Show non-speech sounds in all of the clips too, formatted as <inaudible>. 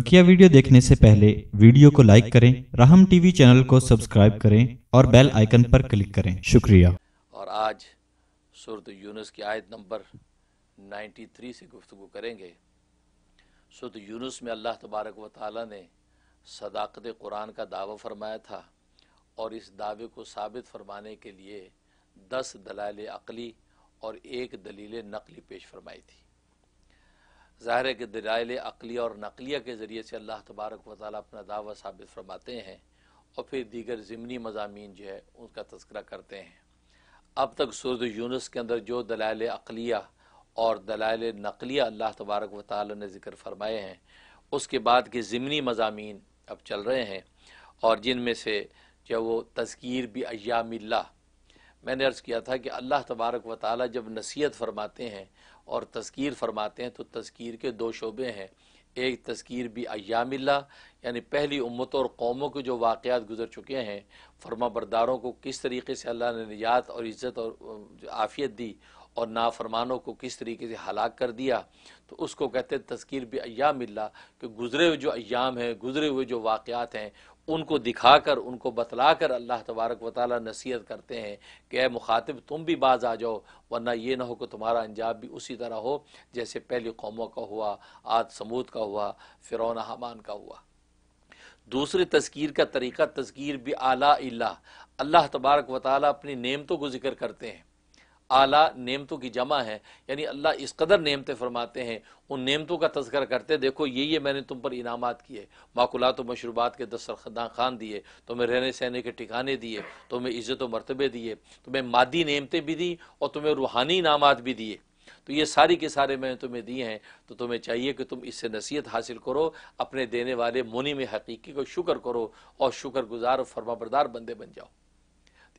बकिया वीडियो देखने से पहले वीडियो को लाइक करें राहम टीवी चैनल को सब्सक्राइब करें और बेल आइकन पर क्लिक करें शुक्रिया और आज सूरत यूनुस की आयत नंबर 93 से गुफ्तु करेंगे सूरत यूनुस में अल्लाह तबारक व ताली ने सदाकत कुरान का दावा फरमाया था और इस दावे को साबित फरमाने के लिए दस दलाल अकली और एक दलील नकली पेश फरमाई थी ज़ाहिर है कि दलाइल अकलिया और नकलिया के ज़रिए से अल्लाह तबारक व ताली अपना दावा साबित फरमाते हैं और फिर दीगर ज़मनी मजामी जो है उनका तस्करा करते हैं अब तक सूरत यूनस के अंदर जो दलाइल अकलिया और दलाइल नकलिया अल्लाह तबारक व ताली ने ज़िक्र फरमाए हैं उसके बाद के ज़मनी मजामी अब चल रहे हैं और जिनमें से जो वो तस्कीर भी अयामिल्ला मैंने अर्ज़ किया था कि अल्लाह तबारक व ताली जब नसीहत फरमाते हैं और तस्कीर फरमाते हैं तो तस्कीर के दो शोबे हैं एक तस्कीर भी अयामिल्ला यानी पहली उम्मतों और कौमों के जो वाक़ात गुजर चुके हैं फर्मा बरदारों को किस तरीके से अल्लाह ने निजात और इज़्ज़त और आफ़ियत दी और नाफरमानों को किस तरीके से हलाक कर दिया तो उसको कहते हैं तस्कीर भी अयाम कि गुज़रे हुए जो अयाम हैं गुज़रे हुए जो वाक़ात हैं उनको दिखा कर उनको बतला कर अल्लाह तबारक व ताली नसीहत करते हैं कि अः मुखातिब तुम भी बाज आ जाओ वरना ये ना हो कि तुम्हारा अंजाम भी उसी तरह हो जैसे पहली कौमों का हुआ आद समूद का हुआ फ़िरौन हमान का हुआ दूसरी तस्कीर का तरीका तस्कीर भी आला अल्लाह तबारक व ताली अपनी नेमतों को जिक्र करते हैं आला नेमतों की जमा है यानी अल्लाह इस कदर नेमतें फरमाते हैं उन नेमतों का तस्कर करते देखो ये ये मैंने तुम पर इनामत किए माकूलात व मशरूबात के दस्तर खान दिए तुम्हें रहने सहने के ठिकाने दिए तुम्हें इज़्ज़त व मरतबे दिए तुम्हें मादी नेमतें भी दी और तुम्हें रूहानी इनामत भी दिए तो ये सारी के सारे मैंने तुम्हें दिए हैं तो तुम्हें चाहिए कि तुम इससे नसीहत हासिल करो अपने देने वाले मुनि में हकीकी को शुक्र करो और शुक्रगुजार और बरदार बंदे बन जाओ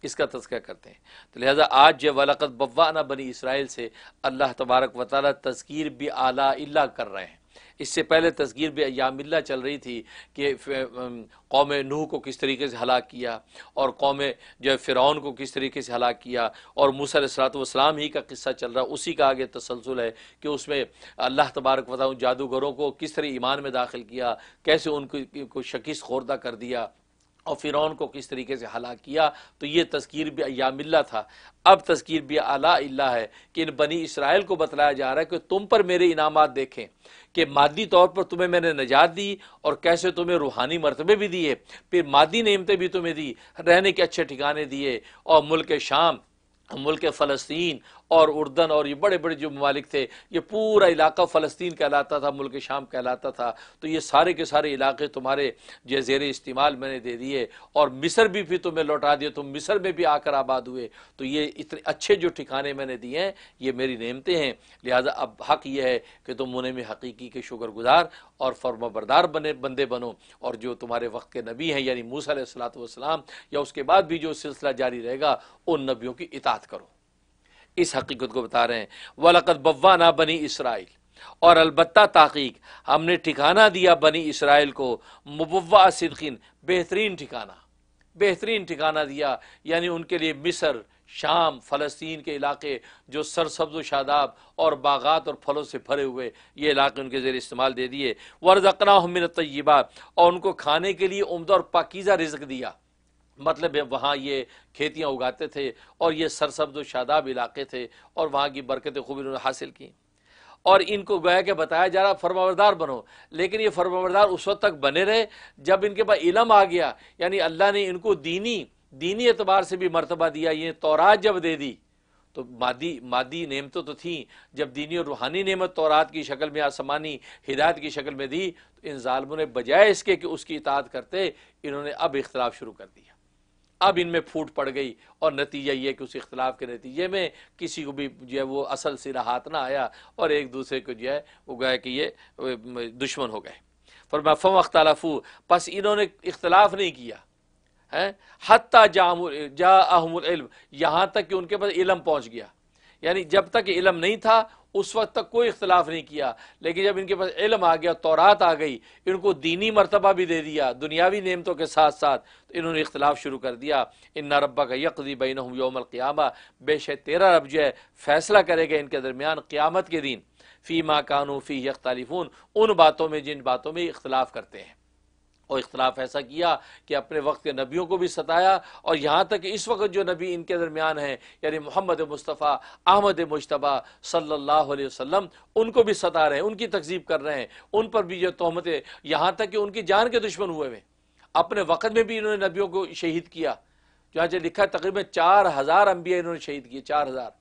इसका तस्कर करते हैं तो लिहाजा आज जब वलकत बवाना बनी इसराइल से अल्लाह तबारक व ताली तस्कीर भी आला अल्ला कर रहे हैं इससे पहले तस्गीर भी अयामिल्ला चल रही थी कि कौम नूह को किस तरीके से हलाक किया और कौम जो है फ़िरौन को किस तरीके से हलाक किया और मूसलातवाम ही का किस्सा चल रहा उसी का आगे तसलसल है कि उसमें अल्लाह तबारक वाल जादूगरों को किस तरह ईमान में दाखिल किया कैसे उनको को शिकस्त खोर्दा कर दिया और फिर को किस तरीके से हला किया तो ये तस्कीर भी अयामिल्ला था अब तस्कीर भी अला इल्ला है कि इन बनी इसराइल को बतलाया जा रहा है कि तुम पर मेरे इनाम देखें कि मादी तौर पर तुम्हें मैंने नजात दी और कैसे तुम्हें रूहानी मरतबे भी दिए फिर मादी नियमतें भी तुम्हें दी रहने के अच्छे ठिकाने दिए और मुल्क शाम मुल्क फ़लस्तीन और उर्दन और ये बड़े बड़े जो ममालिक थे ये पूरा इलाका फ़लस्तीन कहलाता था मुल्क शाम कहलाता था तो ये सारे के सारे इलाके तुम्हारे जो जेर इस्तेमाल मैंने दे दिए और मिस्र भी फिर तुम्हें लौटा दिए तुम तो मिस्र में भी आकर आबाद हुए तो ये इतने अच्छे जो ठिकाने मैंने दिए हैं ये मेरी नियमतें हैं लिहाजा अब हक ये है कि तुम उन्हें में हकीकी के शुक्रगुजार और फर्मा बरदार बने बंदे बनो और जो तुम्हारे वक्त के नबी हैं यानी मूसा सलात या उसके बाद भी जो सिलसिला जारी रहेगा उन नबियों की इतात करो इस हकीकत को बता रहे हैं वलकत बव्वा ना बनी इसराइल और अलबत् तहकीक हमने ठिकाना दिया बनी इसराइल को मुबा सिदकिन बेहतरीन ठिकाना बेहतरीन ठिकाना दिया यानी उनके लिए मिसर शाम फ़लस्तीन के इलाके जो सरसब्ज शादाब और बागात और फलों से भरे हुए ये इलाके उनके ज़रिए इस्तेमाल दे दिए वर्जकना हमन तय्यबा और उनको खाने के लिए उमदा और पाकिज़ा रिजक दिया मतलब वहाँ ये खेतियाँ उगाते थे और ये सरसब्ज शादाब इलाके थे और वहाँ की बरकतें खूब इन्होंने हासिल की और इनको गया के बताया जा रहा फरमावरदार बनो लेकिन ये फरमावरदार उस वक्त तक बने रहे जब इनके पास इलम आ गया यानी अल्लाह ने इनको दीनी दीनी एतबार से भी मरतबा दिया ये तोरात जब दे दी तो मादी मादी नेमतें तो थी जब दीनी और रूहानी नेमत तोरात की शक्ल में आसमानी हिदायत की शक्ल में दी तो इन ालमों ने बजाय इसके कि उसकी इतात करते इन्होंने अब इख्तलाफ शुरू कर दिया अब इनमें फूट पड़ गई और नतीजा ये कि उस इख्तलाफ के नतीजे में किसी को भी जो है वो असल सिरा हाथ ना आया और एक दूसरे को जो है वो गया कि ये दुश्मन हो गए मैं फम अख्तलाफू बस इन्होंने इख्तलाफ नहीं किया है हती जा अहमुल यहाँ तक कि उनके पास इलम पहुँच गया यानी जब तक इलम नहीं था उस वक्त तक कोई इख्तलाफ नहीं किया लेकिन जब इनके पास इलम आ गया तौरात आ गई इनको दीनी मरतबा भी दे दिया दुनियावी नियमतों के साथ साथ तो इन्होंने इख्तलाफ शुरू कर दिया इन ना रब्बा का यकदी बैन योमल क़्यामा बेश तेरा रब जो है फैसला करेगा इनके दरमियान क़्यामत के दिन फ़ी माँ कानू फ़ी यख्तालिफून उन बातों में जिन बातों में इख्तलाफ करते हैं और इख्तलाफ ऐसा किया कि अपने वक्त के नबियों को भी सताया और यहाँ तक इस वक्त जो नबी इनके दरमियान है यानी मोहम्मद मुस्तफ़ा अहमद मुशतबा सल्ला वसम उनको भी सता रहे हैं उनकी तकजीब कर रहे हैं उन पर भी जो तहमतें यहाँ तक कि उनकी जान के दुश्मन हुए हुए अपने वक्त में भी इन्होंने नबियों को शहीद किया जहाँ से लिखा तकरीबन चार हज़ार अम्बिया इन्होंने शहीद किए चार हज़ार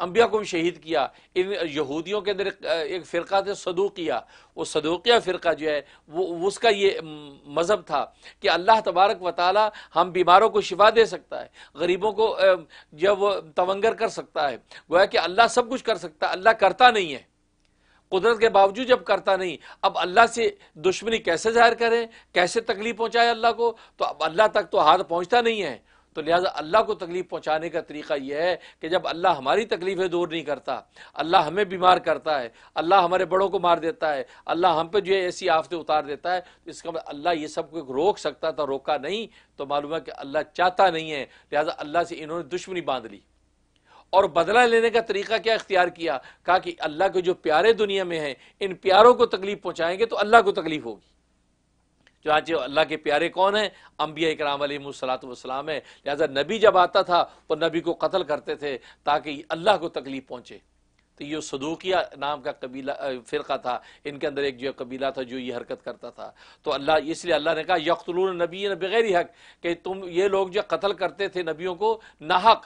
अम्बिया को भी शहीद किया इन यहूदियों के अंदर एक फ़िरका थे सदूकिया वो सदूकिया फ़िरका जो है वो उसका ये मज़हब था कि अल्लाह तबारक व हम बीमारों को शिफा दे सकता है गरीबों को जब वो तवंगर कर सकता है गोया कि अल्लाह सब कुछ कर सकता है अल्लाह करता नहीं है कुदरत के बावजूद जब करता नहीं अब अल्लाह से दुश्मनी कैसे जाहिर करें कैसे तकलीफ पहुँचाए अल्लाह को तो अब अल्लाह तक तो हाथ पहुँचता नहीं है तो लिहाजा अल्लाह को तकलीफ़ पहुँचाने का तरीका यह है कि जब अल्लाह हमारी तकलीफ़ें दूर नहीं करता अल्लाह हमें बीमार करता है अल्लाह हमारे बड़ों को मार देता है अल्लाह हम पे जो है ऐसी आफतें उतार देता है तो इसका मतलब अल्लाह ये सब को रोक सकता था रोका नहीं तो मालूम है कि अल्लाह चाहता नहीं है लिहाजा अल्लाह से इन्होंने दुश्मनी बांध ली और बदला लेने का तरीका क्या इख्तियार किया कहा कि अल्लाह के जो प्यारे दुनिया में हैं इन प्यारों को तकलीफ़ पहुँचाएंगे तो अल्लाह को तकलीफ़ होगी चुनाचे अल्लाह के प्यारे कौन हैं अम्बिया कराम सलातम है लिहाजा नबी जब आता था वो तो नबी को कत्ल करते थे ताकि अल्लाह को तकलीफ़ पहुँचे तो ये सदूकिया नाम का कबीला फ़िरका था इनके अंदर एक जो कबीला था जो ये हरकत करता था तो अल्लाह इसलिए अल्लाह ने कहा यकतलून नबी ने बगैर हक कि तुम ये लोग जो कत्ल करते थे नबियों को नाहक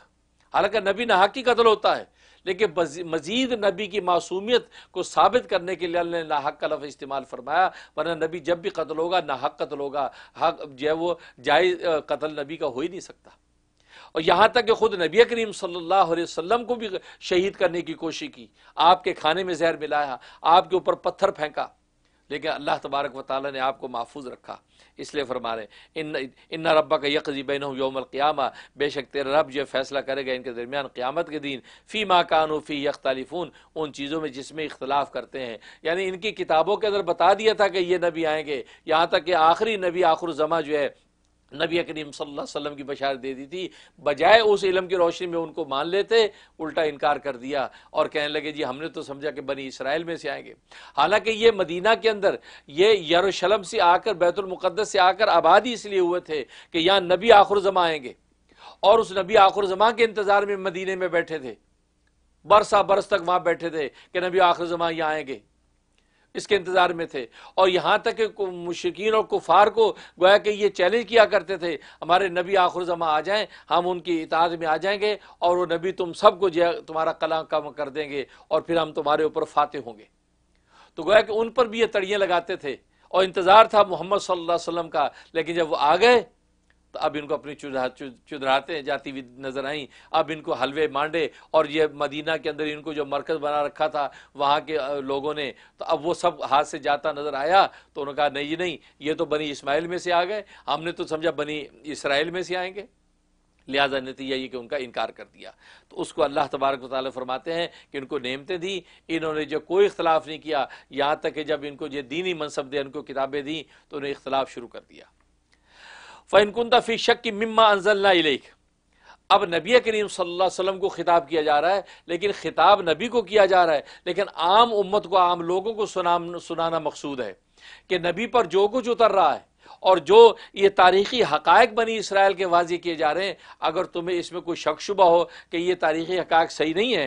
हालांकि नबी नाहक ही कत्ल होता है लेकिन मजीद नबी की मासूमियत को साबित करने के लिए अल्लाह ने नाहक का लफ इस्तेमाल फरमाया वरना नबी जब भी कत्ल होगा नाहक कत्ल होगा हक जो है वो जायज़ कत्ल नबी का हो ही नहीं सकता और यहाँ तक कि ख़ुद नबी करीम सल्लल्लाहु अलैहि वसल्लम को भी शहीद करने की कोशिश की आपके खाने में जहर मिलाया आपके ऊपर पत्थर फेंका लेकिन अल्लाह तबारक व ताली ने आपको महफूज रखा इसलिए फरमा रहे इन इन रबा का यकजी बैन योम क़्यामा बेशक तेरा रब जो फैसला करेगा इनके दरमियान क़्यामत के दिन फ़ी माँ कानू फ़ी यख्तालिफून उन चीज़ों में जिसमें इख्तलाफ करते हैं यानी इनकी किताबों के अंदर बता दिया था कि ये नबी आएंगे यहाँ तक कि आखिरी नबी आखिर जमा जो है नबी करीम वसल्लम की बशार दे दी थी बजाय उस इलम की रोशनी में उनको मान लेते उल्टा इनकार कर दिया और कहने लगे जी हमने तो समझा कि बनी इसराइल में से आएंगे हालांकि ये मदीना के अंदर ये यरूशलम से आकर बैतुलमक़दस से आकर आबादी इसलिए हुए थे कि यहाँ नबी आखिर जमा आएंगे और उस नबी आखिर जमा के इंतज़ार में मदीने में बैठे थे बरसा बरस तक वहाँ बैठे थे कि नबी आखिर जमा यहाँ आएंगे इसके इंतज़ार में थे और यहाँ तक कि और कुफार को गोया कि ये चैलेंज किया करते थे हमारे नबी आखिर जमा आ जाए हम उनकी इताद में आ जाएंगे और वो नबी तुम सबको जो तुम्हारा कला कम कर देंगे और फिर हम तुम्हारे ऊपर फाते होंगे तो गोया कि उन पर भी ये तड़ियाँ लगाते थे और इंतज़ार था मोहम्मद सल्लल्लाहु अलैहि वसल्लम का लेकिन जब वो आ गए तो अब इनको अपनी चुरा चुदराहतें जाती हुई नज़र आई अब इनको हलवे मांडे और ये मदीना के अंदर इनको जो मरकज़ बना रखा था वहाँ के लोगों ने तो अब वो सब हाथ से जाता नज़र आया तो उन्होंने कहा नहीं नहीं ये तो बनी इसमाइल में से आ गए हमने तो समझा बनी इसराइल में से आएंगे लिहाजा नतीजा ये कि उनका इनकार कर दिया तो उसको अल्लाह तबारक ताली फरमाते हैं कि इनको नियमतें दी इन्होंने जो कोई इख्तलाफ नहीं किया यहाँ तक कि जब इनको ये दीनी मनसब दे इनको किताबें दी तो उन्हें इख्तलाफ शुरू कर दिया फ़ैनकुंदा फ़ी शक की मम्मा अनजलना इलेख अब नबी करीम सल्लल्लाहु अलैहि वसल्लम को ख़िताब किया जा रहा है लेकिन ख़िताब नबी को किया जा रहा है लेकिन आम उम्मत को आम लोगों को सुना सुनाना मकसूद है कि नबी पर जो कुछ उतर रहा है और जो ये तारीख़ी हक़ बनी इसराइल के वाजे किए जा रहे हैं अगर तुम्हें इसमें कोई शक शुबा हो कि ये तारीख़ी हक़ सही नहीं है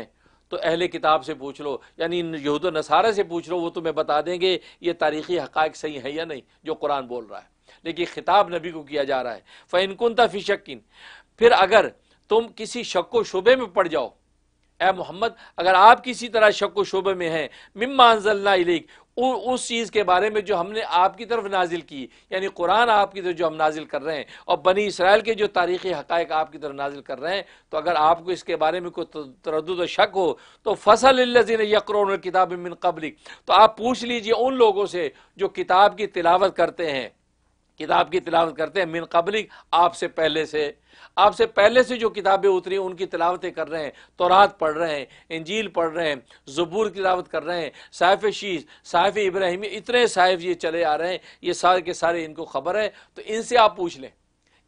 तो अहले किताब से पूछ लो यानी यहूद नसारा से पूछ लो वो तुम्हें बता देंगे ये तारीख़ी हक़ सही है या नहीं जो कुरान बोल रहा है लेकिन खिताब नबी को किया जा रहा है फ़ैनकुन तफ़ी फ़ी फिर अगर तुम किसी शक व शुबे में पड़ जाओ ए मोहम्मद अगर आप किसी तरह शक व शुबे में हैं मम्मा उस चीज़ के बारे में जो हमने आपकी तरफ नाजिल की यानी कुरान आपकी तरफ जो हम नाजिल कर रहे हैं और बनी इसराइल के जो तारीख़ी हकायक आपकी तरफ नाजिल कर रहे हैं तो अगर आपको इसके बारे में कोई तरद शक हो तो फसल यकरोन किताब मिन कब्लिक तो आप पूछ लीजिए उन लोगों से जो किताब की तिलावत करते हैं किताब की तिलावत करते हैं मिन कबलिक आपसे पहले से आपसे पहले से जो किताबें उतरी उनकी तिलावतें कर रहे हैं तोरात पढ़ रहे हैं इंजील पढ़ रहे हैं जबूर की तिलावत कर रहे हैं साइफ शीश साइफ इब्राहिम इतने साइफ ये चले आ रहे हैं ये सारे के सारे इनको खबर है तो इनसे आप पूछ लें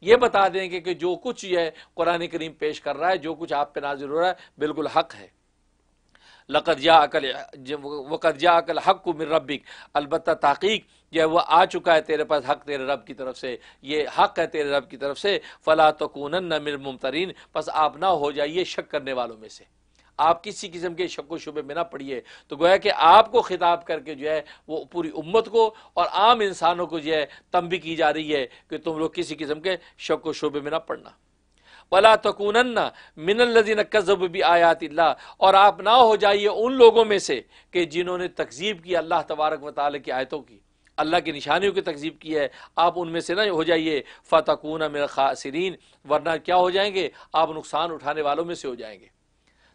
ये बता देंगे कि जो कुछ यह कुरान करीम पेश कर रहा है जो कुछ आप पे नाजिल हो रहा है बिल्कुल हक है लकद या अकल वकद या अकल हक को मिर रबिक अलबत् तहकीक जो है वह आ चुका है तेरे पास हक तेरे रब की तरफ से ये हक है तेरे रब की तरफ से फ़ला कून न मिर मुमतरीन बस आप ना हो जाइए शक करने वालों में से आप किसी किस्म के शक व शुबे में ना पड़िए तो गोया कि आपको ख़िताब करके जो है वो पूरी उम्मत को और आम इंसानों को जो है भी की जा रही है कि तुम लोग किसी किस्म के शक व शुबे में ना पड़ना वला तकून मिनल्लिन कज़ब भी आयात और आप ना हो जाइए उन लोगों में से कि जिन्होंने तकजीब की अल्लाह तबारक ताल की आयतों की अल्लाह की निशानियों की तकजीब की है आप उनमें से ना हो जाइए फ़तकून मेरे खासरीन वरना क्या हो जाएंगे आप नुकसान उठाने वालों में से हो जाएंगे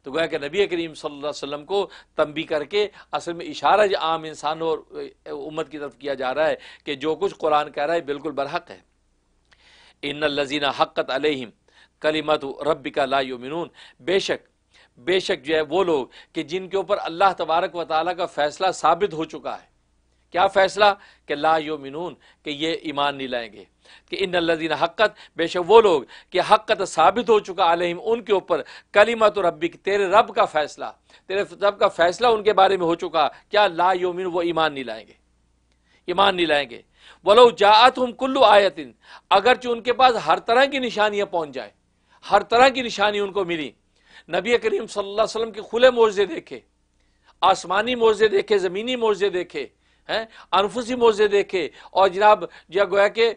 तो गोया कि नबी करीम वसल्लम को तंबी करके असल में इशारा आम इंसान और उम्मत की तरफ किया जा रहा है कि जो कुछ कुरान कह रहा है बिल्कुल बरहक है इन लजीना हक़त अलहिम कलीमत रब का मिनून बेशक बेशक जो है वो लोग कि जिनके ऊपर अल्लाह तबारक व ताली का फ़ैसला साबित हो चुका है क्या फ़ैसला कि ला यो मिनून कि ये ईमान नहीं लाएंगे कि इन लदीन हक़त बेश वो लोग कि हक़त साबित हो चुका आलिम उनके ऊपर कलीमा तो रबी तेरे रब का फ़ैसला तेरे रब का फ़ैसला उनके बारे में हो चुका क्या ला यो मिन वो ईमान नहीं लाएंगे ईमान नहीं लाएंगे बोलो जात हम कुल्लू आयतिन अगरचे उनके पास हर तरह की निशानियाँ पहुँच जाए हर तरह की निशानी उनको मिली नबी करीम सल्लल्लाहु अलैहि के खुले मोजे देखे आसमानी मोजे देखे ज़मीनी मोजे देखे हैं अनफुसी मोजे देखे और जनाब या गोया के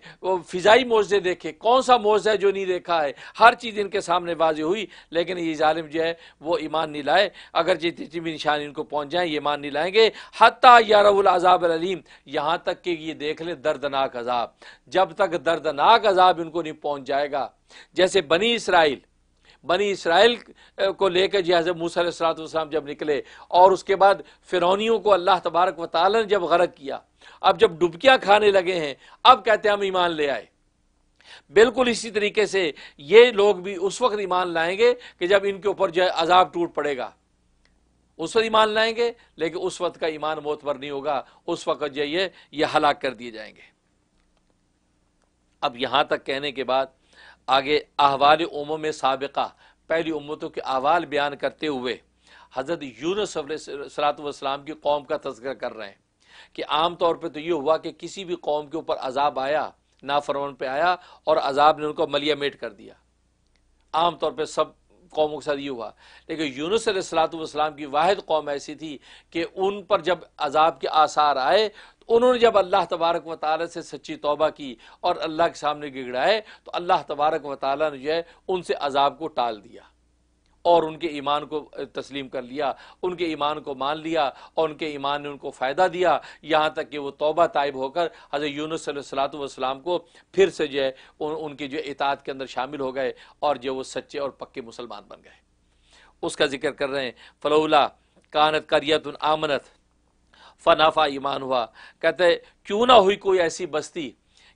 फ़िज़ाई मोजे देखे कौन सा मोजा जो नहीं देखा है हर चीज़ इनके सामने वाजी हुई लेकिन ये जालिम जो है वो ईमान नहीं लाए अगर जितनी भी निशान इनको पहुँच जाए ये ईमान नहीं लाएंगे हती यारजाब अलीम यहाँ तक कि ये देख लें दर्दनाक अजाब जब तक दर्दनाक अजाब इनको नहीं पहुँच जाएगा जैसे बनी इसराइल बनी इसराइल को लेकर जहाज मूसा सलाम जब निकले और उसके बाद फिरौनियों को अल्लाह तबारक व ताल ने जब गर्क किया अब जब डुबकियाँ खाने लगे हैं अब कहते हैं हम ईमान ले आए बिल्कुल इसी तरीके से ये लोग भी उस वक्त ईमान लाएंगे कि जब इनके ऊपर जो अजाब टूट पड़ेगा उस वक्त ईमान लाएंगे लेकिन उस वक्त का ईमान मोतबर नहीं होगा उस वक्त जो ये ये हलाक कर दिए जाएंगे अब यहां तक कहने के बाद आगे अहवाल उमों में सबका पहली उम्मतों के अहवाल बयान करते हुए हज़रत यूनस सलातम की कौम का तस्कर कर रहे हैं कि आम तौर पर तो ये हुआ कि किसी भी कौम के ऊपर अजाब आया नाफरमान पर आया और अजाब ने उनको मलिया मेट कर दिया आम तौर पर सब कौमों के साथ ये हुआ लेकिन यूनुस सलातम की वाद कौम ऐसी थी कि उन पर जब अजाब के आसार आए तो उन्होंने जब अल्लाह तबारक व ताली से सच्ची तोबा की और अल्लाह के सामने गिगड़ाए तो अल्लाह तबारक व ताली ने जो है उनसे अजाब को टाल दिया और उनके ईमान को तस्लीम कर लिया उनके ईमान को मान लिया और उनके ईमान ने उनको फ़ायदा दिया यहाँ तक कि वो तोबा तायब होकर हज़रत यूनुस सलाम को फिर से जो है उन, उनकी जो इतात के अंदर शामिल हो गए और जो वो सच्चे और पक्के मुसलमान बन गए उसका जिक्र कर रहे हैं फलौला कानत करियत आमनत फनाफा ईमान हुआ कहते क्यों ना हुई कोई ऐसी बस्ती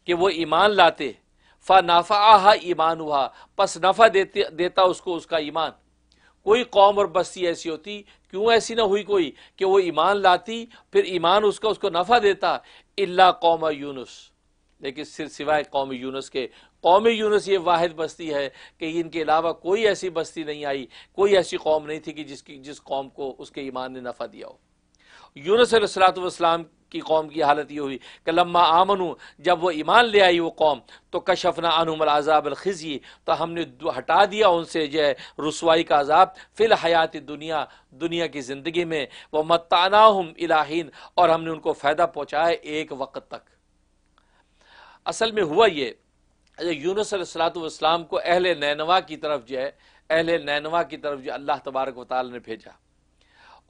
कि वो ईमान लाते फनाफा ईमान हुआ पस नफ़ा देते देता उसको उसका ईमान कोई कौम और बस्ती ऐसी होती क्यों ऐसी ना हुई कोई कि वो ईमान लाती फिर ईमान उसका उसको नफ़ा देता इल्ला कौम यूनुस लेकिन सिर सिवाय कौम यूनुस के कौम यूनुस ये वाद बस्ती है कि इनके अलावा कोई ऐसी बस्ती नहीं आई कोई ऐसी कौम नहीं थी कि जिसकी जिस कौम को उसके ईमान ने नफ़ा दिया हो यूनुस सलात की कौम की हालत ये हुई कि लम्मा आमनू जब वो ईमान ले आई वो कौम तो कशफना अनहमल अजाब अलखिजी तो हमने हटा दिया उनसे जो है रसवाई का अजाब फिल हयात दुनिया दुनिया की ज़िंदगी में वह मताना हम इलाहीन और हमने उनको फ़ायदा पहुँचाया एक वक्त तक असल में हुआ ये यूनस सलातम को अहल नैनवा की तरफ जो है अहल नैनवा की तरफ जो अल्लाह तबारक वाल ने भेजा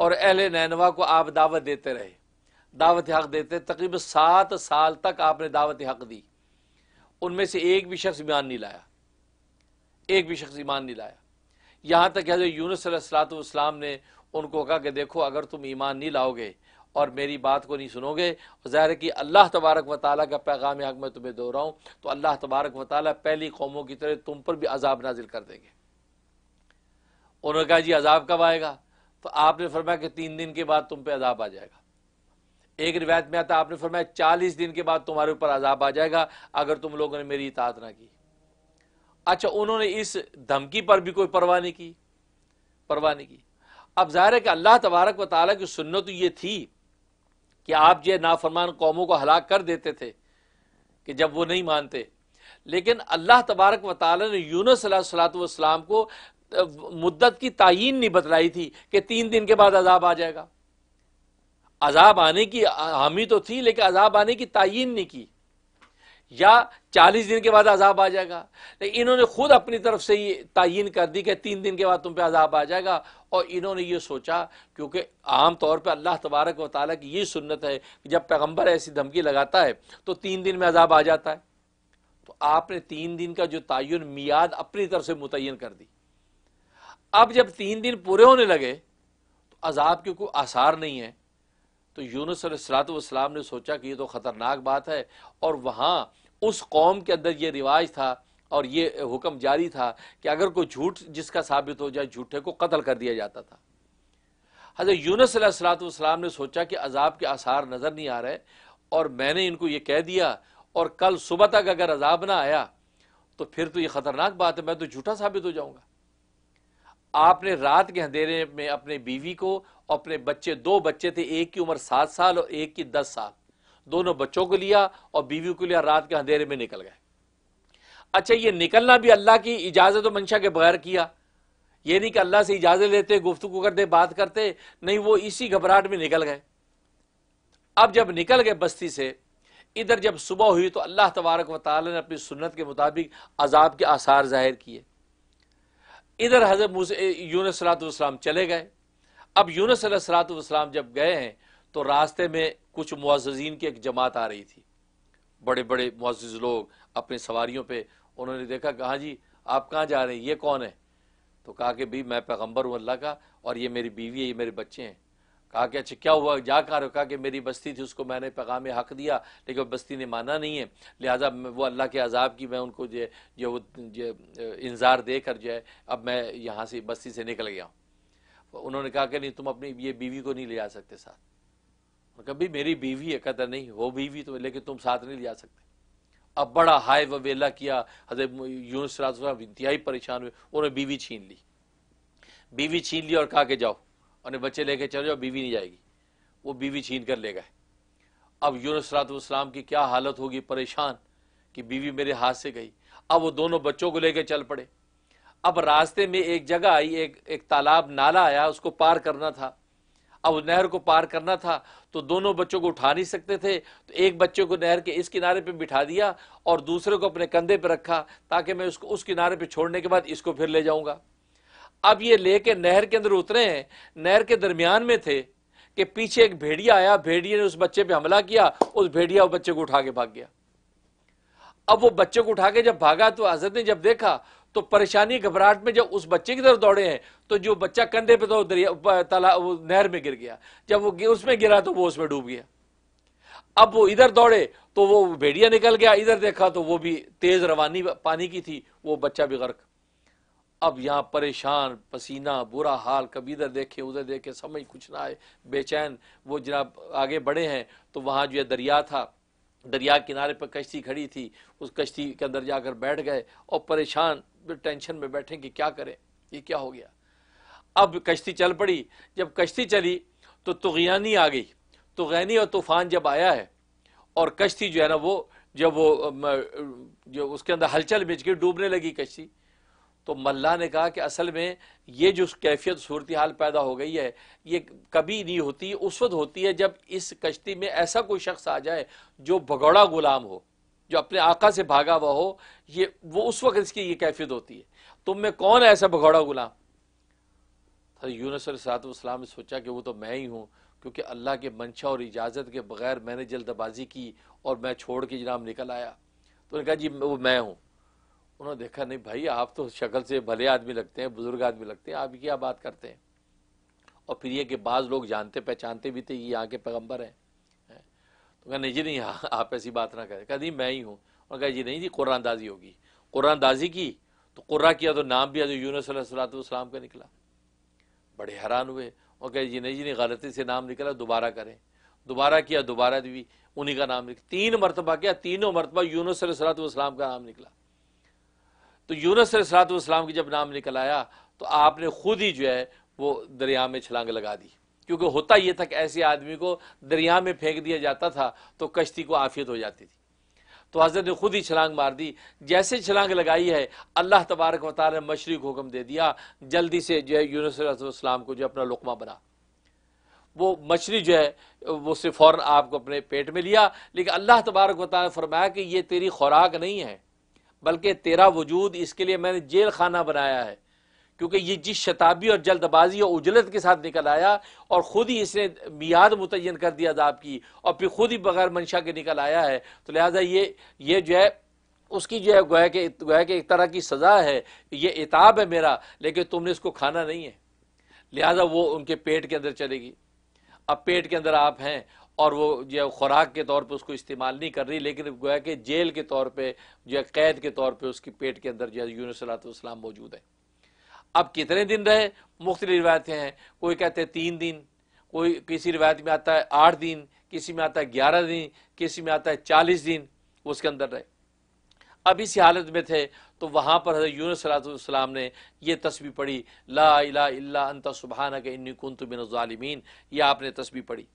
और अहल नैनवा को आप दावत देते रहे दावत हक देते तकरीबन सात साल तक आपने दावत हक दी उनमें से एक भी शख्स ईमान नहीं लाया एक भी शख्स ईमान नहीं लाया यहाँ तक जो यूनसलाम ने उनको कहा कि देखो अगर तुम ईमान नहीं लाओगे और मेरी बात को नहीं सुनोगे ज़ाहिर कि अल्लाह तबारक व ताली का पैगाम हक मैं तुम्हें दो रहा हूँ तो अल्लाह तबारक व ताली पहली कौमों की तरह तुम पर भी अजाब नाजिल कर देंगे उन्होंने कहा जी अजाब कब आएगा तो आपने फरमाया कि तीन दिन के बाद तुम पर अजाब आ जाएगा एक रिवायत में आता आपने फरमाया चालीस दिन के बाद तुम्हारे ऊपर अजाब आ जाएगा अगर तुम लोगों ने मेरी इतात ना की अच्छा उन्होंने इस धमकी पर भी कोई परवाह नहीं की परवाह नहीं की अब जाहिर है कि अल्लाह तबारक व ताली की सुन्नत ये थी कि आप ये नाफरमान कौमों को हलाक कर देते थे कि जब वो नहीं मानते लेकिन अल्लाह तबारक व ताली ने सलातम को मुद्दत की तयन नहीं बतलाई थी कि तीन दिन के बाद अजाब आ जाएगा अजाब आने की हामी तो थी लेकिन अजाब आने की तयन नहीं की या चालीस दिन के बाद अजाब आ जाएगा लेकिन इन्होंने खुद अपनी तरफ से ये तयन कर दी कि तीन दिन के बाद तुम पे अजाब आ जाएगा और इन्होंने ये सोचा क्योंकि आम तौर पे अल्लाह तबारक व ताली की ये सुन्नत है कि जब पैगम्बर ऐसी धमकी लगाता है तो तीन दिन में अजाब आ जाता है तो आपने तीन दिन का जो तयन मियाद अपनी तरफ से मुतन कर दी अब जब तीन दिन पूरे होने लगे तो अजाब के कोई आसार नहीं है तो सलात वाम ने सोचा कि ये तो ख़तरनाक बात है और वहाँ उस कौम के अंदर ये रिवाज था और ये हुक्म जारी था कि अगर कोई झूठ जिसका साबित हो जाए झूठे को कत्ल कर दिया जाता था हजरत सलात वाम ने सोचा कि अजाब के आसार नज़र नहीं आ रहे और मैंने इनको ये कह दिया और कल सुबह तक अगर अजाब ना आया तो फिर तो ये ख़तरनाक बात है मैं तो झूठा साबित हो जाऊँगा आपने रात के अंधेरे में अपने बीवी को अपने बच्चे दो बच्चे थे एक की उम्र सात साल और एक की दस साल दोनों बच्चों को लिया और बीवी को लिया रात के अंधेरे में निकल गए अच्छा ये निकलना भी अल्लाह की इजाज़त और मंशा के बगैर किया ये नहीं कि अल्लाह से इजाज़त लेते गुफ्तु करते बात करते नहीं वो इसी घबराहट में निकल गए अब जब निकल गए बस्ती से इधर जब सुबह हुई तो अल्लाह तबारक वाली ने अपनी सुन्नत के मुताबिक अजाब के आसार ज़ाहिर किए इधर हजरत यूनस सलातम चले गए अब यूनस सलातम जब गए हैं तो रास्ते में कुछ मुआजीन की एक जमात आ रही थी बड़े बड़े मुआज़ लोग अपनी सवारियों पर उन्होंने देखा कहा जी आप कहाँ जा रहे हैं ये कौन है तो कहा कि भाई मैं पैगम्बर हूँ अल्लाह का और ये मेरी बीवी है ये मेरे बच्चे हैं कहा कि अच्छा क्या हुआ जा कहा कहा कि मेरी बस्ती थी उसको मैंने पैगाम हक दिया लेकिन बस्ती ने माना नहीं है लिहाजा वो अल्लाह के अजाब की मैं उनको जो जो वो जो इंतज़ार देकर जो है अब मैं यहाँ से बस्ती से निकल गया उन्होंने कहा कि नहीं तुम अपनी ये बीवी को नहीं ले जा सकते साथ कभी मेरी बीवी है कहता नहीं हो बीवी तो लेकिन तुम साथ नहीं ले जा सकते अब बड़ा हाय वेला किया हजरत यूनुस इंतहाई परेशान हुए उन्होंने बीवी छीन ली बीवी छीन ली और कहा के जाओ और बच्चे लेके चले जाओ बीवी नहीं जाएगी वो बीवी छीन कर लेगा अब यूनसरातम की क्या हालत होगी परेशान कि बीवी मेरे हाथ से गई अब वो दोनों बच्चों को लेके चल पड़े अब रास्ते में एक जगह आई एक एक तालाब नाला आया उसको पार करना था अब नहर को पार करना था तो दोनों बच्चों को उठा नहीं सकते थे तो एक बच्चे को नहर के इस किनारे पे बिठा दिया और दूसरे को अपने कंधे पे रखा ताकि मैं उसको उस किनारे पे छोड़ने के बाद इसको फिर ले जाऊंगा अब ये लेके नहर के अंदर उतरे हैं नहर के दरमियान में थे कि पीछे एक भेड़िया आया भेड़िया ने उस बच्चे पे हमला किया उस भेड़िया बच्चे को उठा के भाग गया अब वो बच्चे को उठा के जब भागा तो हजरत ने जब देखा तो परेशानी घबराहट में जब उस बच्चे की तरफ दौड़े हैं तो जो बच्चा कंधे पे था दरिया वो नहर में गिर गया जब वो उसमें गिरा तो वो उसमें डूब गया अब वो इधर दौड़े तो वो भेड़िया निकल गया इधर देखा तो वो भी तेज रवानी पानी की थी वो बच्चा भी गर्क अब यहाँ परेशान पसीना बुरा हाल कभी इधर देखे उधर देखे समझ कुछ ना आए बेचैन वो जनाब आगे बढ़े हैं तो वहाँ जो है दरिया था दरिया किनारे पर कश्ती खड़ी थी उस कश्ती के अंदर जाकर बैठ गए और परेशान टेंशन में बैठे कि क्या करें ये क्या हो गया अब कश्ती चल पड़ी जब कश्ती चली तो तुगयानी आ गई तुगैनी और तूफान जब आया है और कश्ती जो है ना वो जब वो जो उसके अंदर हलचल बिछ गई डूबने लगी कश्ती तो मल्ला ने कहा कि असल में ये जो कैफियत सूरत हाल पैदा हो गई है ये कभी नहीं होती उस वक्त होती है जब इस कश्ती में ऐसा कोई शख्स आ जाए जो भगौड़ा गुलाम हो जो अपने आका से भागा हुआ हो ये वो उस वक्त इसकी ये कैफियत होती है तुम में कौन है ऐसा भगौड़ा गुलाम तो यूनसलाम ने सोचा कि वो तो मैं ही हूँ क्योंकि अल्लाह के मंशा और इजाज़त के बगैर मैंने जल्दबाजी की और मैं छोड़ के जनाब निकल आया तो उन्होंने कहा जी वो मैं हूँ उन्होंने देखा नहीं भाई आप तो शक्ल से भले आदमी लगते हैं बुजुर्ग आदमी लगते हैं आप क्या बात करते हैं और फिर ये कि बाज़ लोग जानते पहचानते भी थे ये यहाँ के पैगम्बर हैं तो कहा नहीं जी नहीं हाँ <laughs> आप ऐसी बात ना करें कहा नहीं मैं ही हूँ और कहा जी नहीं जी कुरानदाजी होगी कुरानदाजी की तो कुर्रा किया तो नाम भी आज यूनस सलाम का निकला बड़े हैरान हुए और कहे जी नहीं जी नहीं गलती से नाम निकला दोबारा करें दोबारा किया दोबारा भी उन्हीं का नाम निकला तीन मरतबा किया तीनों मरतबा यूनस सलाम का नाम निकला तो यूनस सलाम की जब नाम निकल आया तो आपने खुद ही जो है वो दरिया में छलांग लगा दी क्योंकि होता यह था कि ऐसे आदमी को दरिया में फेंक दिया जाता था तो कश्ती को आफियत हो जाती थी तो हजरत ने खुद ही छलांग मार दी जैसे छलांग लगाई है अल्लाह तबारक वाल ने मशरक हुक्म दे दिया जल्दी से जो है यूनसम को जो अपना लुकमा बना वो मछली जो है वो सिर्फ फ़ौर आपको अपने पेट में लिया लेकिन अल्लाह तबारक वाली ने फरमाया कि ये तेरी खुराक नहीं है बल्कि तेरा वजूद इसके लिए मैंने जेल खाना बनाया है क्योंकि ये जिस शताबी और जल्दबाजी और उजलत के साथ निकल आया और ख़ुद ही इसने मियाद मुतयन कर दिया अदाब की और फिर ख़ुद ही बगैर मंशा के निकल आया है तो लिहाजा ये ये जो है उसकी जो है गोया के गोया के एक तरह की सज़ा है ये इताब है मेरा लेकिन तुमने इसको खाना नहीं है लिहाजा वो उनके पेट के अंदर चलेगी अब पेट के अंदर आप हैं और वो जो खुराक के तौर पे उसको इस्तेमाल नहीं कर रही लेकिन गोया कि जेल के तौर पे जो है कैद के तौर पे उसकी पेट के अंदर जो है यूनसलाम मौजूद है अब कितने दिन रहे मुख्त रिवायतें हैं कोई कहते हैं तीन दिन कोई किसी रिवायत में आता है आठ दिन किसी में आता है ग्यारह दिन किसी में आता है चालीस दिन उसके अंदर रहे अब इसी हालत में थे तो वहाँ पर हजरत सलाम ने यह तस्वीर पढ़ी ला इला अंत सुबहाना के इन कुन तुमिन ये आपने तस्वीर पढ़ी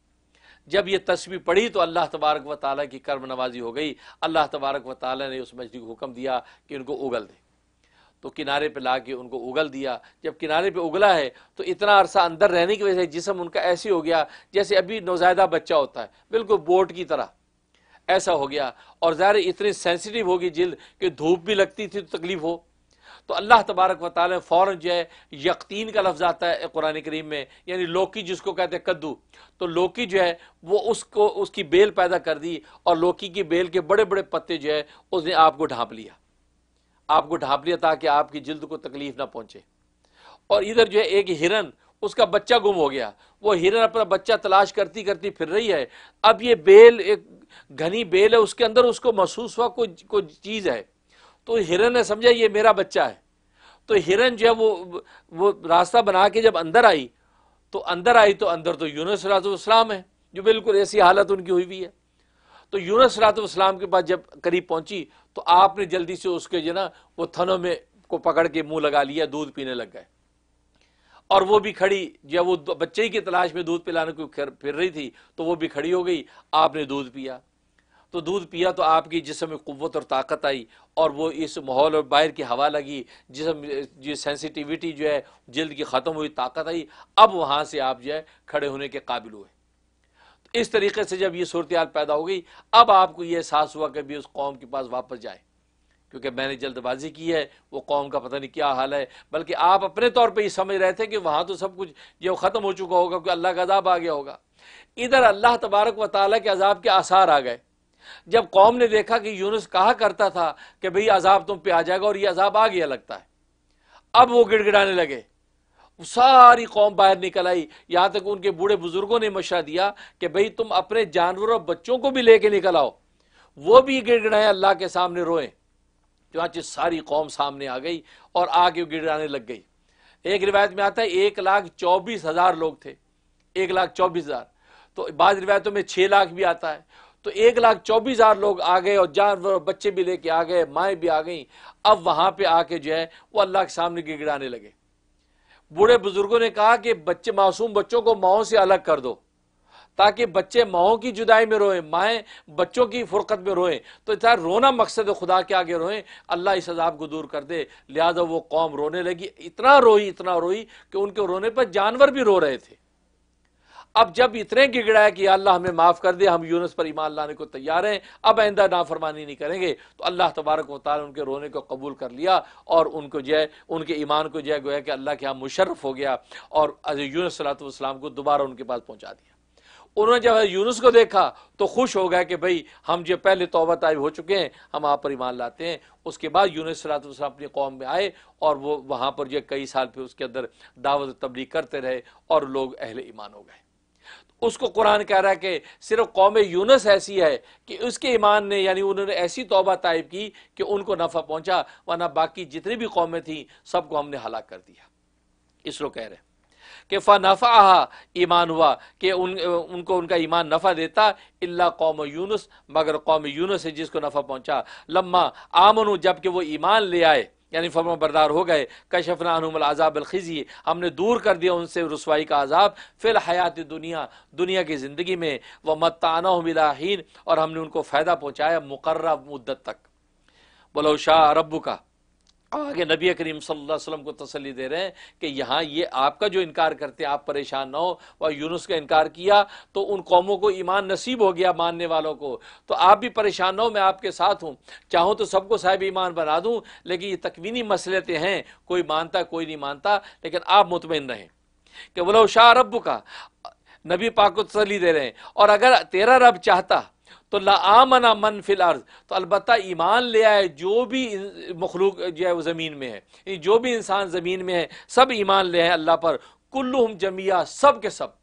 जब ये तस्वीर पढ़ी तो अल्लाह तबारक व ताली की कर्म नवाजी हो गई अल्लाह तबारक व ताली ने उस मछली को हुक्म दिया कि उनको उगल दे तो किनारे पे ला के उनको उगल दिया जब किनारे पे उगला है तो इतना अरसा अंदर रहने की वजह से जिसम उनका ऐसे हो गया जैसे अभी नौजायदा बच्चा होता है बिल्कुल बोट की तरह ऐसा हो गया और ज़ाहिर इतनी सेंसिटिव होगी जिल्द कि धूप भी लगती थी तो तकलीफ़ हो तो अल्लाह तबारक व ताल फ़ौर जो है यकतीन का लफ्ज़ आता है कुरान करीम में यानी लौकी जिसको कहते हैं कद्दू तो लौकी जो है वो उसको उसकी बेल पैदा कर दी और लौकी की बेल के बड़े बड़े पत्ते जो है उसने आपको ढांप लिया आपको ढाँप लिया ताकि आपकी जल्द को तकलीफ ना पहुँचे और इधर जो है एक हिरन उसका बच्चा गुम हो गया वो हिरन अपना बच्चा तलाश करती करती फिर रही है अब ये बेल एक घनी बेल है उसके अंदर उसको महसूस हुआ कोई कोई चीज़ है तो हिरन ने समझा ये मेरा बच्चा है तो हिरन जो है वो वो रास्ता बना के जब अंदर आई तो अंदर आई तो अंदर तो यूनस सलाम है जो बिल्कुल ऐसी हालत उनकी हुई हुई है तो यूनस इस्लाम के पास जब करीब पहुंची तो आपने जल्दी से उसके जो ना वो थनों में को पकड़ के मुंह लगा लिया दूध पीने लग गए और वो भी खड़ी जब वो बच्चे की तलाश में दूध पिलाने को फिर रही थी तो वो भी खड़ी हो गई आपने दूध पिया तो दूध पिया तो आपकी जिसम में कुत और ताकत आई और वो इस माहौल और बाहर की हवा लगी जिसम जो सेंसिटिविटी जो है जल्द की ख़त्म हुई ताकत आई अब वहाँ से आप जो है खड़े होने के काबिल हुए तो इस तरीके से जब ये सूरत हाल पैदा हो गई अब आपको ये एहसास हुआ कि भी उस कौम के पास वापस जाए क्योंकि मैंने जल्दबाजी की है वो कौम का पता नहीं क्या हाल है बल्कि आप अपने तौर पर ही समझ रहे थे कि वहाँ तो सब कुछ जो ख़त्म हो चुका होगा क्योंकि अल्लाह का अजाब आ गया होगा इधर अल्लाह तबारक व ताली के अजाब के आसार आ गए जब कौम ने देखा कि यूनुस कहा करता था कि भाई अजाब तुम पे आ जाएगा और ये अजाब आ गया लगता है अब वो गिड़गिड़ाने लगे सारी कौम बाहर निकल आई यहां तक उनके बूढ़े बुजुर्गों ने मशा दिया कि भाई तुम अपने जानवरों और बच्चों को भी लेके निकल आओ वो भी गिड़गिड़ाए अल्लाह के सामने रोए चुनाचे सारी कौम सामने आ गई और आगे गिड़ाने लग गई एक रिवायत में आता है एक लाख चौबीस हज़ार लोग थे एक लाख चौबीस हज़ार तो बाद रिवायतों में छह लाख भी आता है तो एक लाख चौबीस हज़ार लोग आ गए और जानवर बच्चे भी लेके आ गए माए भी आ गई अब वहां पर आके जो है वो अल्लाह के सामने गिड़गिड़ाने लगे बूढ़े बुजुर्गों ने कहा कि बच्चे मासूम बच्चों को माओ से अलग कर दो ताकि बच्चे माओ की जुदाई में रोएं माए बच्चों की फुरकत में रोएं तो इतना रोना मकसद खुदा के आगे रोएं अल्लाह इस अजाब को दूर कर दे लिहाजा वो कौम रोने लगी इतना रोई इतना रोई कि उनके रोने पर जानवर भी रो रहे थे अब जब इतने गिगड़ाए कि अल्लाह हमें माफ़ कर दे हम यूनस पर ईमान लाने को तैयार हैं अब आइंदा नाफरमानी नहीं करेंगे तो अल्लाह तबारक वाली उनके रोने को कबूल कर लिया और उनको जय उनके ईमान को जय गोया कि अल्लाह के यहाँ मुशर्रफ हो गया और यूनस सलातम को दोबारा उनके पास पहुँचा दिया उन्होंने जब यूनुस को देखा तो खुश हो गया कि भाई हम जो पहले तोबा तायब हो चुके हैं हम आप पर ईमान लाते हैं उसके बाद यूनुस सलाम अपनी कौम में आए और वो वहाँ पर जो कई साल फिर उसके अंदर दावत तब्लीग करते रहे और लोग अहल ईमान हो गए उसको कुरान कह रहा है कि सिर्फ कौम यूनस ऐसी है कि उसके ईमान ने यानी उन्होंने ऐसी तोबा तायब की कि उनको नफ़ा पहुंचा वरना बाकी जितनी भी कौमें थीं सबको हमने हलाक कर दिया इसरो कह रहे कि फ नफ़ा ईमान हुआ कि उन उनको उनका ईमान नफ़ा देता इल्ला कौम यूनस मगर कौम यूनस है जिसको नफ़ा पहुंचा लम्मा आमन जबकि वो ईमान ले आए यानी फर्म बरदार हो गए अनुमल आजाब अलखिजी हमने दूर कर दिया उनसे रसवाई का आजाब फिल हयात दुनिया दुनिया की ज़िंदगी में व मताना मिलान और हमने उनको फ़ायदा पहुँचाया मुकर्र मुद्दत तक बलोशाह रब्बू का आगे नबी करीम वसल्लम को तसली दे रहे हैं कि यहाँ ये आपका जो इनकार करते हैं आप परेशान ना हो और यूनुस का इनकार किया तो उन कौमों को ईमान नसीब हो गया मानने वालों को तो आप भी परेशान ना हो मैं आपके साथ हूँ चाहूँ तो सबको साहिब ईमान बना दूँ लेकिन ये तकवीनी मसलतें हैं कोई मानता कोई नहीं मानता लेकिन आप मुतमिन रहें कि बोलो शाह रब का नबी पाक को तसली दे रहे हैं और अगर तेरा रब चाहता तो लामना मन फिल अर्ज तो अलबत् ईमान ले आए जो भी मखलूक जो है वो ज़मीन में है जो भी इंसान ज़मीन में है सब ईमान ले आए अल्लाह पर कुल्लुम जमिया सब के सब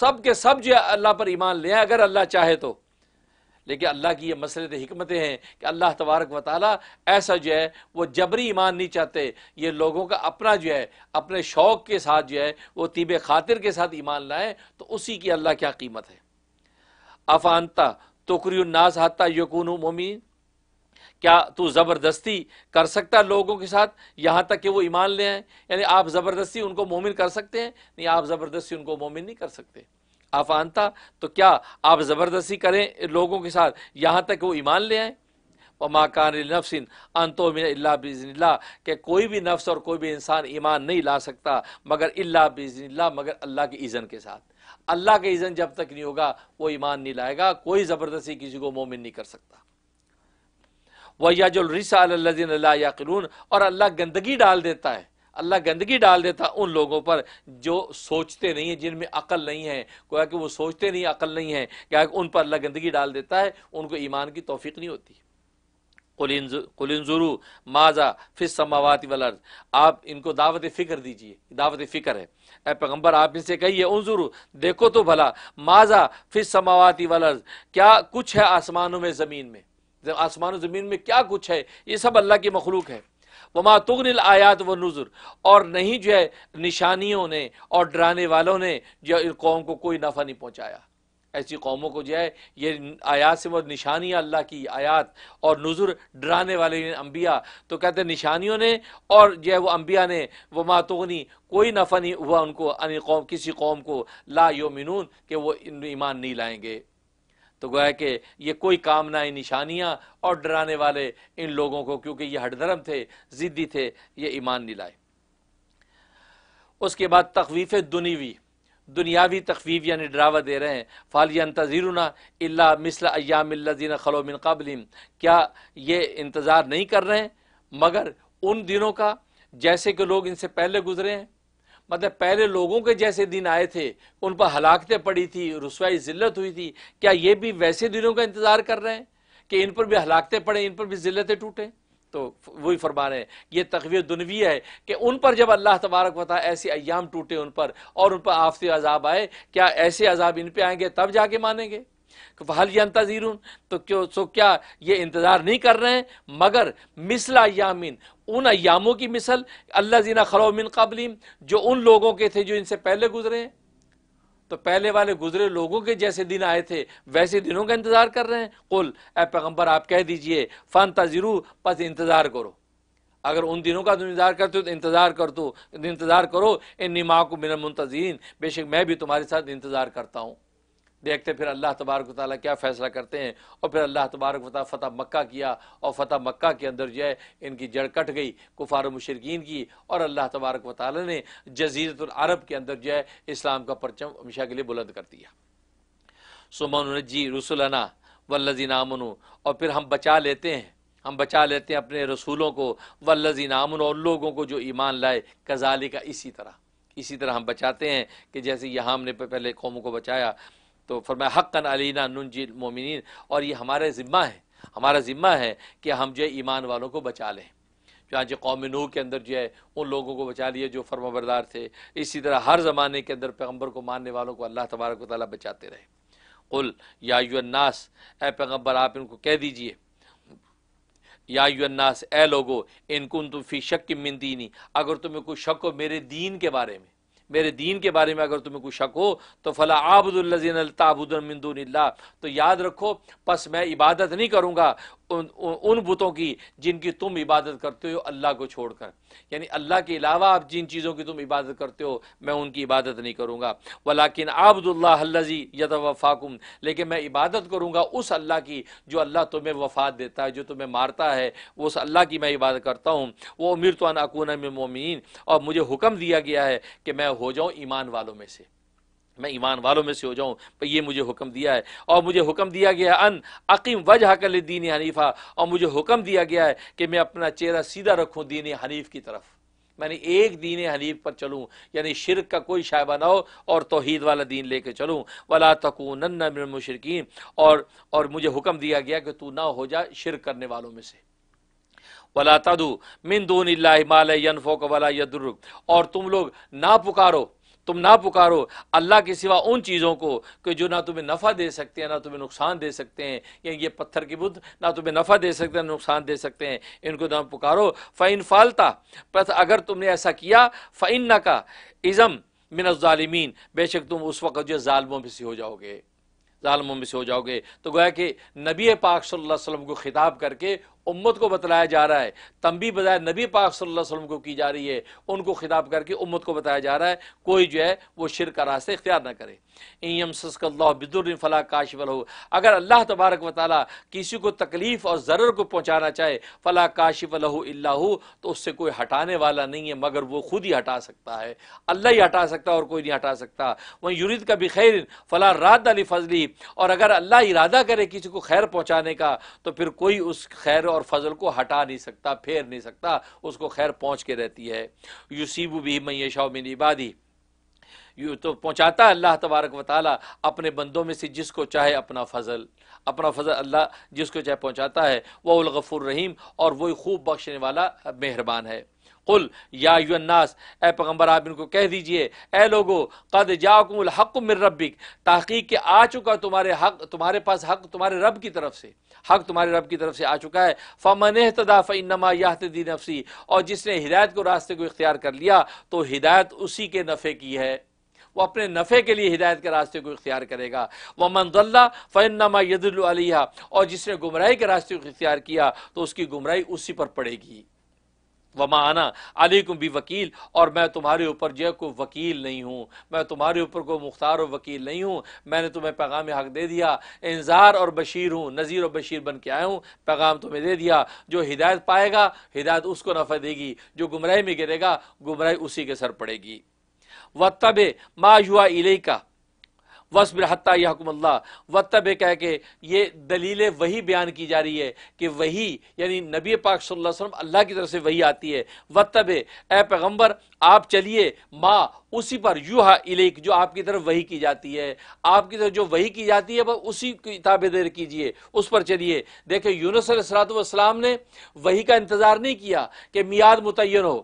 सब के सब जो है अल्लाह पर ईमान ले आए अगर अल्लाह चाहे तो लेकिन अल्लाह की ये मसलत हमतें हैं कि अल्लाह तबारक व ताली ऐसा जो है वो जबरी ईमान नहीं चाहते ये लोगों का अपना जो है अपने शौक़ के साथ जो है वो तीब खातिर के साथ ईमान लाएँ तो उसी की अल्लाह क्या कीमत है अफानता उन्नास हाथा यकून मोमिन क्या तू ज़बरदस्ती कर सकता लोगों के साथ यहाँ तक कि वो ईमान ले आए यानी आप ज़बरदस्ती उनको मोमिन कर सकते हैं नहीं आप ज़बरदस्ती उनको मोमिन नहीं कर सकते आप आनता तो क्या आप ज़बरदस्ती करें लोगों के साथ यहाँ तक वो ईमान ले आए माकान नफसिन अंतो मिन बिजनिल्ला के कोई भी नफ्स और कोई भी इंसान ईमान नहीं ला सकता मगर अल्ला बिजनिल्ला मगर अल्लाह के इज़न के साथ अल्लाह का इज़न जब तक नहीं होगा वो ईमान नहीं लाएगा कोई ज़बरदस्ती किसी को मोमिन नहीं कर सकता वयाजुलरसादिन और अल्लाह गंदगी डाल देता है अल्लाह गंदगी डाल देता उन लोगों पर जो सोचते नहीं है जिनमें अकल नहीं है क्या कि वो सोचते नहीं अकल नहीं है क्या उन पर अल्लाह गंदगी डाल देता है उनको ईमान की तोफ़ीक नहीं होती कुलिनजुरू माजा फिस वल अर्ज आप इनको दावत फ़िक्र दीजिए दावत फ़िक्र है ए पैगम्बर आप इनसे कहिए उनजुरु देखो तो भला माजा फिस वल अर्ज क्या कुछ है आसमानों में ज़मीन में आसमान ज़मीन में क्या कुछ है ये सब अल्लाह की मखलूक है वमा तुगनिल आयात व नुजुर और नहीं जो है निशानियों ने और डराने वालों ने जो इन कौम को कोई नफ़ा नहीं पहुँचाया ऐसी कौमों को जो है ये आयात से वो निशानियाँ अल्लाह की आयात और नज़ुर डराने वाले अम्बिया तो कहते हैं निशानियों ने और जो है वो अम्बिया ने वो मातोनी कोई नफ़ा नहीं हुआ उनको अन कौम किसी कौम को ला यो मिनून के वो ईमान नहीं लाएंगे तो गोया कि ये कोई काम ना है निशानियाँ और डराने वाले इन लोगों को क्योंकि ये हटधर्म थे ज़िद्दी थे ये ईमान नहीं लाए उसके बाद तकवीफ़ दुनीवी दुनियावी तकफीफ यानी डरावा दे रहे हैं फालिया तजीरना अल्ला मिसल अयामिल्लिन खलोमिन काबलिम क्या ये इंतज़ार नहीं कर रहे हैं मगर उन दिनों का जैसे कि लोग इनसे पहले गुजरे हैं मतलब पहले लोगों के जैसे दिन आए थे उन पर हलाकतें पड़ी थी रसवाई ज़िल्लत हुई थी क्या ये भी वैसे दिनों का इंतज़ार कर रहे हैं कि इन पर भी हलाकतें पड़ें इन पर भी ज़िल्लतें टूटें तो वही फरमा रहे हैं ये तकवीर दुनवी है कि उन पर जब अल्लाह तबारक है ऐसे अयाम टूटे उन पर और उन पर आफती अजाब आए क्या ऐसे अजाब इन पर आएंगे तब जाके मानेंगे यह तजीर तो क्यों सो क्या ये इंतज़ार नहीं कर रहे हैं मगर मिसला यामिन उन अयामों की मिसल अल्लाह जीना खलोमिन कबलीम जो उन लोगों के थे जो इनसे पहले गुजरे हैं तो पहले वाले गुजरे लोगों के जैसे दिन आए थे वैसे दिनों का इंतज़ार कर रहे हैं कुल ए पैगम्बर आप कह दीजिए फ़न तजरू बस इंतज़ार करो अगर उन दिनों का इंतज़ार करते हो तो इंतज़ार कर दो इंतज़ार करो इन निमा को मेरा मुंतजीन बेशक मैं भी तुम्हारे साथ इंतज़ार करता हूँ देखते फिर अल्लाह तबारक ताली क्या फ़ैसला करते हैं और फिर अल्लाह तबारक वाल फ़तह मक्का किया और फ़तह मक्का के अंदर जो है इनकी जड़ कट गई कुफार मशरकिन की और अल्लाह तबारक व ताली ने जजीरतरब के अंदर जो है इस्लाम का परचम हमेशा के लिए बुलंद कर दिया सुमन जी रसुलना वल्लजी नामन और फिर हम बचा लेते हैं हम बचा लेते हैं अपने रसूलों को वल्लजी नामन और लोगों को जो ईमान लाए कजाली का इसी तरह इसी तरह हम बचाते हैं कि जैसे यहाँ हमने पहले कौमों को बचाया तो फरमाया हक़न अलीना जी मोमिन और ये हमारे ज़िम्मा है हमारा ज़िम्मा है कि हम जो ईमान वालों को बचा लें चाहे कौम नू के अंदर जो है उन लोगों को बचा लिए जो फर्माबरदार थे इसी तरह हर ज़माने के अंदर पैगम्बर को मानने वालों को अल्लाह तबारक ताली बचाते रहे कुल यानास ए पैगम्बर आप इनको कह दीजिए यानास ए लोगो इनकुन तुम फ़ी शक की मिन दीनी अगर तुम्हें कोई शक हो मेरे दीन के बारे में मेरे दीन के बारे में अगर तुम्हें कोई शक हो तो फला आबदुल्लजीन तो याद रखो बस मैं इबादत नहीं करूँगा उन, उन बुतों की जिनकी तुम इबादत करते हो अल्लाह को छोड़कर यानी अल्लाह के अलावा आप जिन चीज़ों की तुम इबादत करते हो मैं उनकी इबादत नहीं करूँगा वलाकिन आबदुल्लाजी वफाकुम लेकिन मैं इबादत करूँगा उस अल्लाह की जो अल्लाह तुम्हें वफ़ात देता है जो तुम्हें मारता है उस अल्लाह की मैं इबादत करता हूँ वो अमिर तो अकून में मोमिन और मुझे हुक्म दिया गया है कि मैं हो जाऊं ईमान वालों में से मैं ईमान वालों में से हो जाऊँ पर ये मुझे हुक्म दिया है और मुझे हुक्म दिया गया है अन अकीम वजह कर दीन हनीफा और मुझे हुक्म दिया गया है कि मैं अपना चेहरा सीधा रखूँ दीन हनीफ की तरफ मैंने एक दीन हनीफ पर चलूँ यानी शिरक का कोई शायबा ना हो और तोहीद वाला दीन लेके चलूँ वला तकून मुशरकिन और और मुझे हुक्म दिया गया कि तू ना हो जा शिरक करने वालों में से वला तदु मिन दून मालफ़ोक वला यदुर्रुक और तुम लोग ना पुकारो तुम ना पुकारो अल्लाह के सिवा उन चीज़ों को कि जो ना तुम्हें नफ़ा दे सकते हैं ना तुम्हें नुकसान दे सकते हैं या ये पत्थर की बुद्ध ना तुम्हें नफ़ा दे सकते हैं नुकसान दे सकते हैं इनको ना पुकारो फ़ैन फालता पर अगर तुमने ऐसा किया फ़ैन ना का इज़म मिनजालमीन बेशक तुम उस वक्त जो ालमों में से हो जाओगे ालमों में से हो जाओगे तो गोया कि नबी पाक सल्लल्लाहु अलैहि वसल्लम को ख़िताब करके उम्मत को बतलाया जा रहा है तंबी बजाय नबी पाक सल्लल्लाहु अलैहि वसल्लम को की जा रही है उनको खिताब करके उम्मत को बताया जा रहा है कोई जो है वो शिर का रास्ते इख्तियार ना करे इम सस्कल्ला बिदुर फला काशवल हो अगर अल्लाह तबारक वाल किसी को तकलीफ़ और ज़र को पहुँचाना चाहे फला काशिवल हो तो उससे कोई हटाने वाला नहीं है मगर वो खुद ही हटा सकता है अल्लाह ही हटा सकता है और कोई नहीं हटा सकता वहीं यूरिद का भी खैर फला रात अली फजली और अगर अल्लाह इरादा करे किसी को खैर पहुँचाने का तो फिर कोई उस खैर और और फजल को हटा नहीं सकता फेर नहीं सकता उसको खैर पहुँच के रहती है यूसीब भी मैशा मिन इबादी यू तो पहुँचाता है अल्लाह तबारक वाली अपने बंदों में से जिसको चाहे अपना फजल अपना फजल अल्लाह जिसको चाहे पहुँचाता है वह उलगफुर रहीम और वही खूब बख्शने वाला मेहरबान है कुल यानास ए पैगम्बर आप इनको कह दीजिए ए लोगो कद जाक हक मिर रबिक तहकीक के आ चुका तुम्हारे हक तुम्हारे पास हक तुम्हारे रब की तरफ से हक तुम्हारे रब की तरफ से आ चुका है फ़मन तदाफ़ इनमा याहतदी नफसी और जिसने हिदायत को रास्ते को इख्तियार कर लिया तो हिदायत उसी के नफ़े की है वो अपने नफ़े के लिए हिदायत के रास्ते को इख्तियार करेगा वह मंदल्ला फ़ैनमा यदुल्लिया और जिसने गुमराही के रास्ते को इख्तियार किया तो उसकी गुमराही उसी पर पड़ेगी अली को भी वकील और मैं तुम्हारे ऊपर जो को वकील नहीं हूँ मैं तुम्हारे ऊपर को मुख्तार और वकील नहीं हूँ मैंने तुम्हें पैगाम हक दे दिया इंजार और बशीर हूँ नज़ीर और बशीर बन के आया हूँ पैगाम तुम्हें दे दिया जो हिदायत पाएगा हिदायत उसको नफ़ा देगी जो गुमराह में गिरेगा गुमराह उसी के सर पड़ेगी व तब माँ युवा इले का वसबिर हती यकमल्ला व तब कह के ये दलीलें वही बयान की जा रही है कि वही यानी नबी पाक सल्लल्लाहु अलैहि वसल्लम अल्लाह की तरफ से वही आती है व तब ए पैगम्बर आप चलिए माँ उसी पर युहा इलेक जो आपकी तरफ वही की जाती है आपकी तरफ जो वही की जाती है वह उसी की ताबेदर कीजिए उस पर चलिए देखिए यूनसलाम ने वही का इंतज़ार नहीं किया कि मियाद मुतन हो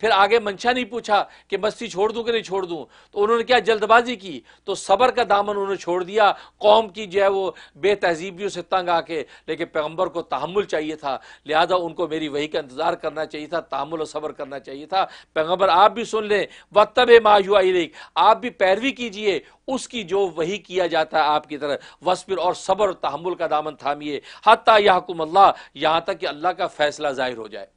फिर आगे मंशा नहीं पूछा कि बस्ती छोड़ दूँ कि नहीं छोड़ दूँ तो उन्होंने क्या जल्दबाजी की तो सबर का दामन उन्होंने छोड़ दिया कौम की जो है वो बेतहजीबियों से तंग आके लेकिन पैगम्बर को तहमुल चाहिए था लिहाजा उनको मेरी वही का इंतज़ार करना चाहिए था तहमुल और सबर करना चाहिए था पैगम्बर आप भी सुन लें वतब मायुआ आप भी पैरवी कीजिए उसकी जो वही किया जाता है आपकी तरह वसफिर और सबर तहमुल का दामन थामिए हती याकुम अल्लाह यहाँ तक कि अल्लाह का फैसला ज़ाहिर हो जाए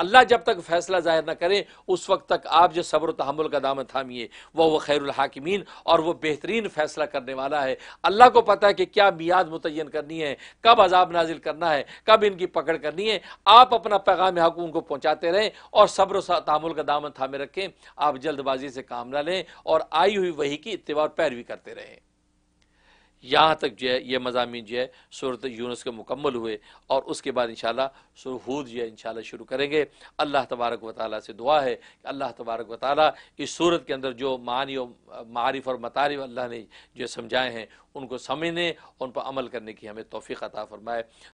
अल्लाह जब तक फैसला जाहिर ना करें उस वक्त तक आप जो सब्र तहमुल का दामन थामिए वह वह हाकिमीन और वह बेहतरीन फैसला करने वाला है अल्लाह को पता है कि क्या मियाद मुतन करनी है कब अजाब नाजिल करना है कब इनकी पकड़ करनी है आप अपना पैगाम हक उनको पहुँचाते रहें और सब्र तहमुल का दामन थामे रखें आप जल्दबाजी से काम ना लें और आई हुई वही की इतवा पैरवी करते रहें यहाँ तक जो है ये मजामी जो है सूरत यूनस के मुकम्मल हुए और उसके बाद इन शूद जो है इन शुरू करेंगे अल्लाह तबारक व ताली से दुआ है कि अल्लाह तबारक व ताली इस सूरत के अंदर जो मानी और मारिफ और मतारफ अल्लाह ने जो समझाए हैं उनको समझने उन पर अमल करने की हमें तोफ़ी अता फ़रमाए